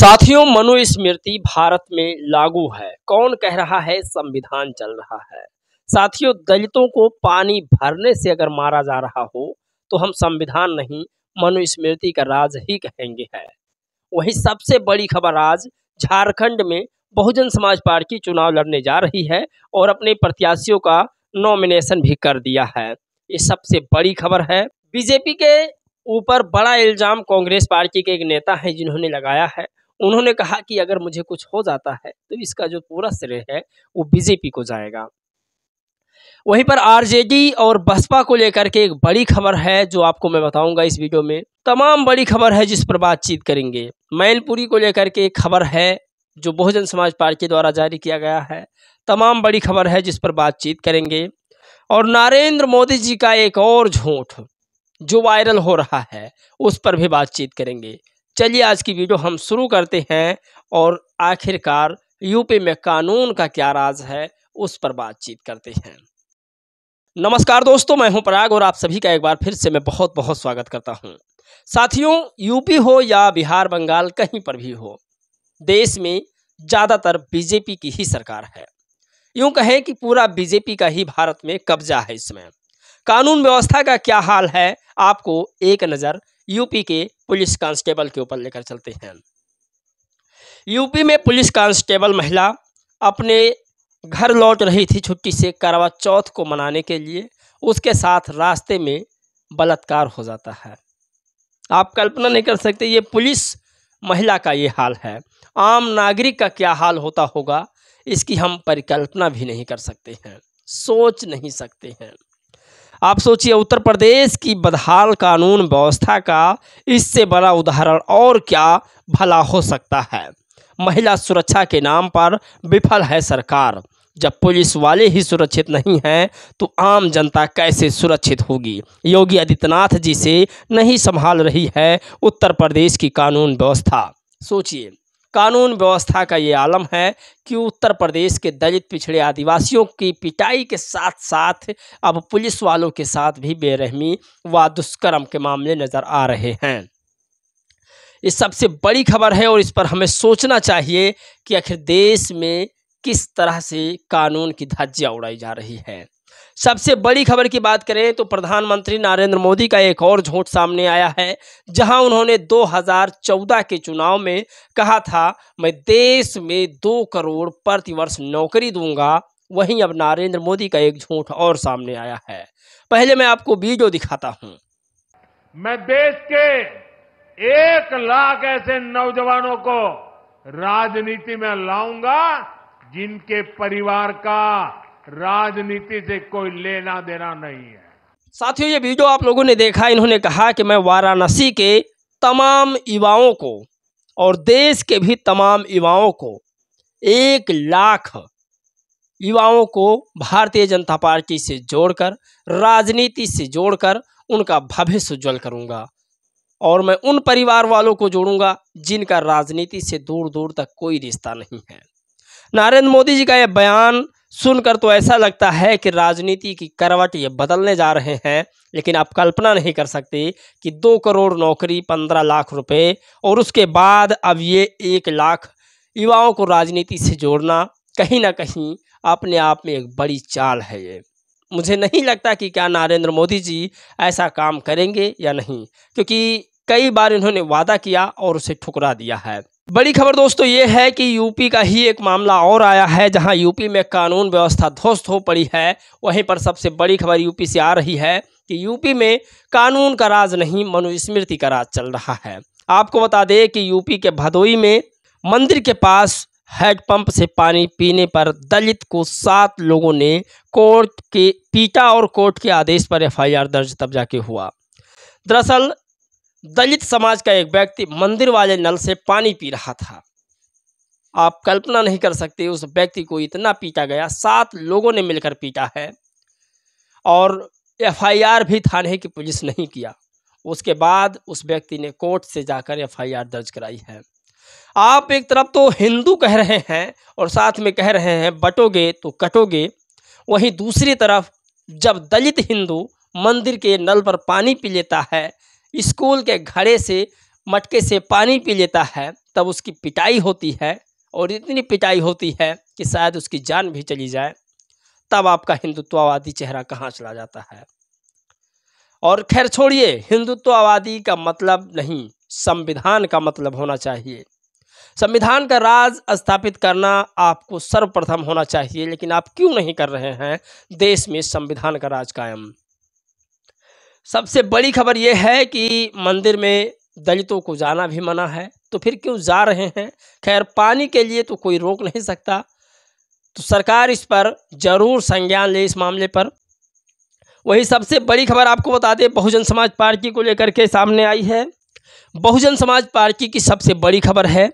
साथियों मनुस्मृति भारत में लागू है कौन कह रहा है संविधान चल रहा है साथियों दलितों को पानी भरने से अगर मारा जा रहा हो तो हम संविधान नहीं मनुस्मृति का राज ही कहेंगे है वही सबसे बड़ी खबर आज झारखंड में बहुजन समाज पार्टी चुनाव लड़ने जा रही है और अपने प्रत्याशियों का नॉमिनेशन भी कर दिया है ये सबसे बड़ी खबर है बीजेपी के ऊपर बड़ा इल्जाम कांग्रेस पार्टी के एक नेता हैं जिन्होंने लगाया है उन्होंने कहा कि अगर मुझे कुछ हो जाता है तो इसका जो पूरा श्रेय है वो बीजेपी को जाएगा वहीं पर आरजेडी और बसपा को लेकर के एक बड़ी खबर है जो आपको मैं बताऊंगा इस वीडियो में तमाम बड़ी खबर है जिस पर बातचीत करेंगे मैनपुरी को लेकर के एक खबर है जो बहुजन समाज पार्टी द्वारा जारी किया गया है तमाम बड़ी खबर है जिस पर बातचीत करेंगे और नरेंद्र मोदी जी का एक और झूठ जो वायरल हो रहा है उस पर भी बातचीत करेंगे चलिए आज की वीडियो हम शुरू करते हैं और आखिरकार यूपी में कानून का क्या राज है उस पर बातचीत करते हैं नमस्कार दोस्तों मैं हूं पराग और आप सभी का एक बार फिर से मैं बहुत बहुत स्वागत करता हूं साथियों यूपी हो या बिहार बंगाल कहीं पर भी हो देश में ज़्यादातर बीजेपी की ही सरकार है यूं कहें कि पूरा बीजेपी का ही भारत में कब्जा है इसमें कानून व्यवस्था का क्या हाल है आपको एक नज़र यूपी के पुलिस कांस्टेबल के ऊपर लेकर चलते हैं यूपी में पुलिस कांस्टेबल महिला अपने घर लौट रही थी छुट्टी से करवा चौथ को मनाने के लिए उसके साथ रास्ते में बलात्कार हो जाता है आप कल्पना नहीं कर सकते ये पुलिस महिला का ये हाल है आम नागरिक का क्या हाल होता होगा इसकी हम परिकल्पना भी नहीं कर सकते हैं सोच नहीं सकते हैं आप सोचिए उत्तर प्रदेश की बदहाल कानून व्यवस्था का इससे बड़ा उदाहरण और क्या भला हो सकता है महिला सुरक्षा के नाम पर विफल है सरकार जब पुलिस वाले ही सुरक्षित नहीं हैं तो आम जनता कैसे सुरक्षित होगी योगी आदित्यनाथ जी से नहीं संभाल रही है उत्तर प्रदेश की कानून व्यवस्था सोचिए कानून व्यवस्था का ये आलम है कि उत्तर प्रदेश के दलित पिछड़े आदिवासियों की पिटाई के साथ साथ अब पुलिस वालों के साथ भी बेरहमी व दुष्कर्म के मामले नज़र आ रहे हैं ये सबसे बड़ी खबर है और इस पर हमें सोचना चाहिए कि आखिर देश में किस तरह से कानून की धज्जियाँ उड़ाई जा रही है सबसे बड़ी खबर की बात करें तो प्रधानमंत्री नरेंद्र मोदी का एक और झूठ सामने आया है जहां उन्होंने 2014 के चुनाव में कहा था मैं देश में दो करोड़ प्रतिवर्ष नौकरी दूंगा वहीं अब नरेंद्र मोदी का एक झूठ और सामने आया है पहले मैं आपको वीडियो दिखाता हूं मैं देश के एक लाख ऐसे नौजवानों को राजनीति में लाऊंगा जिनके परिवार का राजनीति से कोई लेना देना नहीं है साथियों ये वीडियो आप लोगों ने देखा इन्होंने कहा कि मैं वाराणसी के तमाम युवाओं को और देश के भी तमाम युवाओं को एक लाख युवाओं को भारतीय जनता पार्टी से जोड़कर राजनीति से जोड़कर उनका भविष्य उज्ज्वल करूंगा और मैं उन परिवार वालों को जोड़ूंगा जिनका राजनीति से दूर दूर तक कोई रिश्ता नहीं है नरेंद्र मोदी जी का यह बयान सुनकर तो ऐसा लगता है कि राजनीति की करवट ये बदलने जा रहे हैं लेकिन आप कल्पना नहीं कर सकते कि दो करोड़ नौकरी पंद्रह लाख रुपए और उसके बाद अब ये एक लाख युवाओं को राजनीति से जोड़ना कहीं ना कहीं अपने आप में एक बड़ी चाल है ये मुझे नहीं लगता कि क्या नरेंद्र मोदी जी ऐसा काम करेंगे या नहीं क्योंकि कई बार इन्होंने वादा किया और उसे ठुकरा दिया है बड़ी खबर दोस्तों ये है कि यूपी का ही एक मामला और आया है जहां यूपी में कानून व्यवस्था ध्वस्त हो पड़ी है वहीं पर सबसे बड़ी खबर यूपी से आ रही है कि यूपी में कानून का राज नहीं मनुस्मृति का राज चल रहा है आपको बता दें कि यूपी के भदोई में मंदिर के पास हैंडपंप से पानी पीने पर दलित को सात लोगों ने कोर्ट के पीटा और कोर्ट के आदेश पर एफ दर्ज तब जाके हुआ दरअसल दलित समाज का एक व्यक्ति मंदिर वाले नल से पानी पी रहा था आप कल्पना नहीं कर सकते उस व्यक्ति को इतना पीटा गया सात लोगों ने मिलकर पीटा है और एफआईआर भी थाने की पुलिस नहीं किया उसके बाद उस व्यक्ति ने कोर्ट से जाकर एफआईआर दर्ज कराई है आप एक तरफ तो हिंदू कह रहे हैं और साथ में कह रहे हैं बटोगे तो कटोगे वहीं दूसरी तरफ जब दलित हिंदू मंदिर के नल पर पानी पी लेता है स्कूल के घड़े से मटके से पानी पी लेता है तब उसकी पिटाई होती है और इतनी पिटाई होती है कि शायद उसकी जान भी चली जाए तब आपका हिंदुत्ववादी चेहरा कहाँ चला जाता है और खैर छोड़िए हिंदुत्ववादी का मतलब नहीं संविधान का मतलब होना चाहिए संविधान का राज स्थापित करना आपको सर्वप्रथम होना चाहिए लेकिन आप क्यों नहीं कर रहे हैं देश में संविधान का राज कायम सबसे बड़ी खबर यह है कि मंदिर में दलितों को जाना भी मना है तो फिर क्यों जा रहे हैं खैर पानी के लिए तो कोई रोक नहीं सकता तो सरकार इस पर जरूर संज्ञान ले इस मामले पर वही सबसे बड़ी खबर आपको बता दें बहुजन समाज पार्टी को लेकर के सामने आई है बहुजन समाज पार्टी की सबसे बड़ी खबर है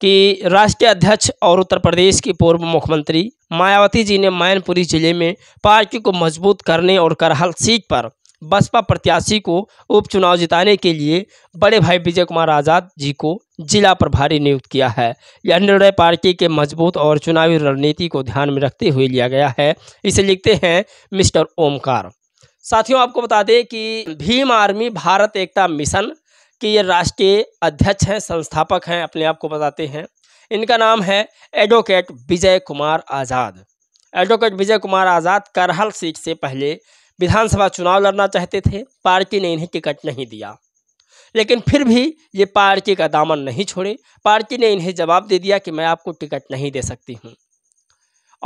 कि राष्ट्रीय अध्यक्ष और उत्तर प्रदेश की पूर्व मुख्यमंत्री मायावती जी ने मैनपुरी जिले में पार्टी को मजबूत करने और करहल सीट पर बसपा प्रत्याशी को उपचुनाव जिताने के लिए बड़े भाई विजय कुमार आज़ाद जी को जिला प्रभारी नियुक्त किया है यह निर्णय पार्टी के मजबूत और चुनावी रणनीति को ध्यान में रखते हुए लिया गया है इसे लिखते हैं मिस्टर ओमकार साथियों आपको बता दें कि भीम आर्मी भारत एकता मिशन के ये राष्ट्रीय अध्यक्ष हैं संस्थापक हैं अपने आप को बताते हैं इनका नाम है advocate Vijay Kumar Azad advocate Vijay Kumar Azad Karhal seat से पहले विधानसभा चुनाव लड़ना चाहते थे पार्टी ने इन्हें टिकट नहीं दिया लेकिन फिर भी ये पार्टी का दामन नहीं छोड़े पार्टी ने इन्हें जवाब दे दिया कि मैं आपको टिकट नहीं दे सकती हूँ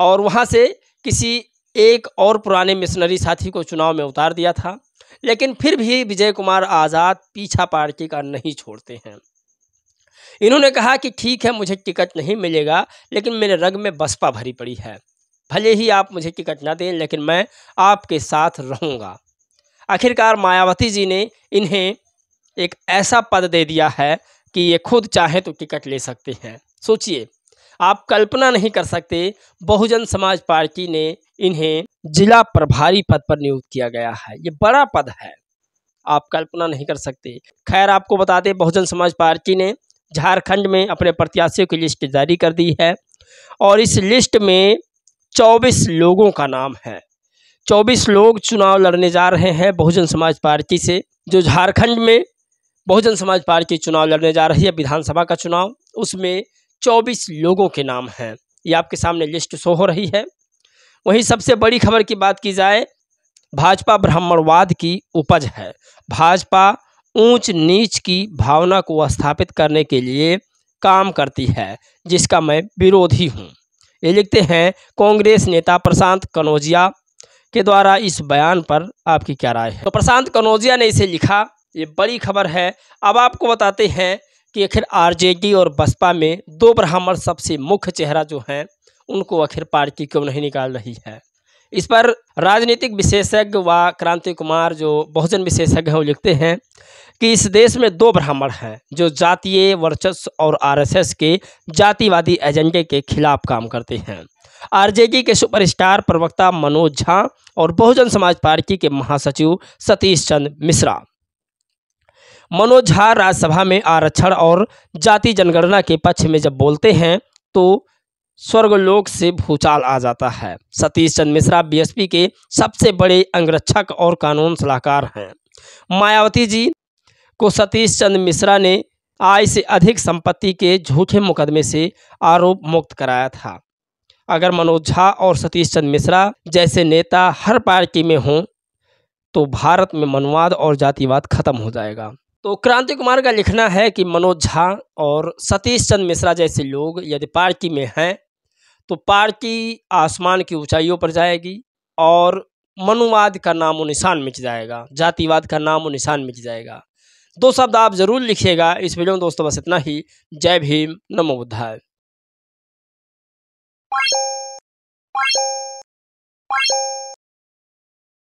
और वहाँ से किसी एक और पुराने मिशनरी साथी को चुनाव में उतार दिया था लेकिन फिर भी विजय कुमार आज़ाद पीछा पार्टी का नहीं छोड़ते हैं इन्होंने कहा कि ठीक है मुझे टिकट नहीं मिलेगा लेकिन मेरे रग में बसपा भरी पड़ी है भले ही आप मुझे टिकट ना दें लेकिन मैं आपके साथ रहूँगा आखिरकार मायावती जी ने इन्हें एक ऐसा पद दे दिया है कि ये खुद चाहे तो टिकट ले सकते हैं सोचिए आप कल्पना नहीं कर सकते बहुजन समाज पार्टी ने इन्हें जिला प्रभारी पद पर नियुक्त किया गया है ये बड़ा पद है आप कल्पना नहीं कर सकते खैर आपको बता दें बहुजन समाज पार्टी ने झारखंड में अपने प्रत्याशियों की लिस्ट जारी कर दी है और इस लिस्ट में चौबीस लोगों का नाम है चौबीस लोग चुनाव लड़ने जा रहे हैं बहुजन समाज पार्टी से जो झारखंड में बहुजन समाज पार्टी चुनाव लड़ने जा रही है विधानसभा का चुनाव उसमें चौबीस लोगों के नाम हैं ये आपके सामने लिस्ट शो हो रही है वहीं सबसे बड़ी खबर की बात की जाए भाजपा ब्राह्मणवाद की उपज है भाजपा ऊंच नीच की भावना को स्थापित करने के लिए काम करती है जिसका मैं विरोधी हूँ ये लिखते हैं कांग्रेस नेता प्रशांत कनौजिया के द्वारा इस बयान पर आपकी क्या राय है तो प्रशांत कनौजिया ने इसे लिखा ये बड़ी खबर है अब आपको बताते हैं कि आखिर आरजेडी और बसपा में दो ब्राह्मण सबसे मुख्य चेहरा जो हैं उनको आखिर पार्टी क्यों नहीं निकाल रही है इस पर राजनीतिक विशेषज्ञ व क्रांति कुमार जो बहुजन विशेषज्ञ हैं वो लिखते हैं कि इस देश में दो ब्राह्मण हैं जो जातीय वर्चस्व और आरएसएस के जातिवादी एजेंडे के खिलाफ काम करते हैं आरजेडी के सुपरस्टार प्रवक्ता मनोज झा और बहुजन समाज पार्टी के महासचिव सतीश चंद मिश्रा मनोज झा राज्यसभा में आरक्षण और जाति जनगणना के पक्ष में जब बोलते हैं तो स्वर्गलोक से भूचाल आ जाता है सतीश चंद मिश्रा बीएसपी के सबसे बड़े अंगरक्षक और कानून सलाहकार हैं मायावती जी को सतीश चंद मिश्रा ने आय से अधिक संपत्ति के झूठे मुकदमे से आरोप मुक्त कराया था अगर मनोज झा और सतीश चंद मिश्रा जैसे नेता हर पार्टी में हों तो भारत में मनवाद और जातिवाद खत्म हो जाएगा तो क्रांति कुमार का लिखना है कि मनोज झा और सतीश चंद मिश्रा जैसे लोग यदि पार्टी में हैं तो पार्टी आसमान की ऊंचाइयों पर जाएगी और मनुवाद का नामो निशान मिट जाएगा जातिवाद का नामो निशान मिट जाएगा दो शब्द आप ज़रूर लिखिएगा इस वीडियो में दोस्तों बस इतना ही जय भीम नमो बुद्धाय